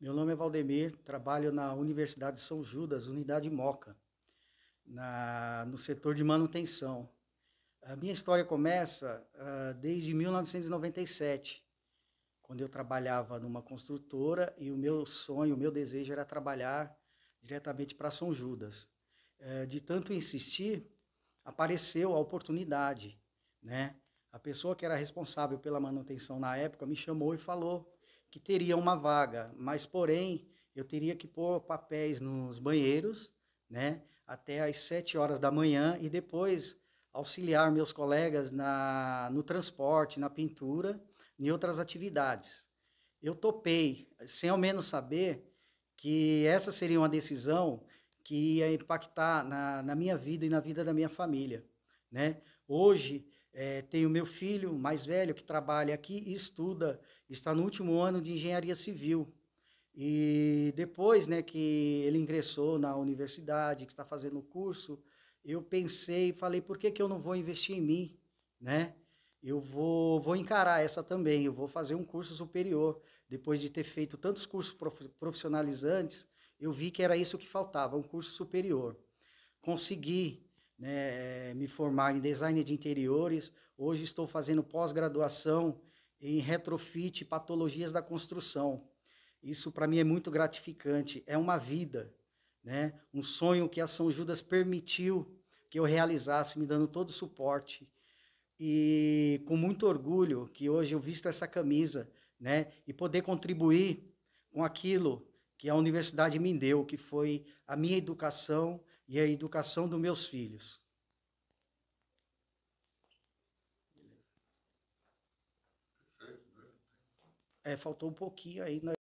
Meu nome é Valdemir, trabalho na Universidade de São Judas, Unidade Moca, na, no setor de manutenção. A minha história começa uh, desde 1997, quando eu trabalhava numa construtora e o meu sonho, o meu desejo era trabalhar diretamente para São Judas. Uh, de tanto insistir, apareceu a oportunidade, né? A pessoa que era responsável pela manutenção na época me chamou e falou que teria uma vaga, mas porém eu teria que pôr papéis nos banheiros, né, até às sete horas da manhã e depois auxiliar meus colegas na no transporte, na pintura, em outras atividades. Eu topei, sem ao menos saber que essa seria uma decisão que ia impactar na, na minha vida e na vida da minha família, né? Hoje é, tenho meu filho mais velho que trabalha aqui e estuda, está no último ano de engenharia civil. E depois né, que ele ingressou na universidade, que está fazendo o curso, eu pensei, falei, por que, que eu não vou investir em mim? Né? Eu vou, vou encarar essa também, eu vou fazer um curso superior. Depois de ter feito tantos cursos profissionalizantes, eu vi que era isso que faltava, um curso superior. Consegui né, eh, me formar em design de interiores. Hoje estou fazendo pós-graduação em retrofit patologias da construção. Isso para mim é muito gratificante, é uma vida, né? Um sonho que a São Judas permitiu que eu realizasse, me dando todo o suporte. E com muito orgulho que hoje eu visto essa camisa, né, e poder contribuir com aquilo que a universidade me deu, que foi a minha educação e a educação dos meus filhos. Né? É, faltou um pouquinho aí. Na... Né?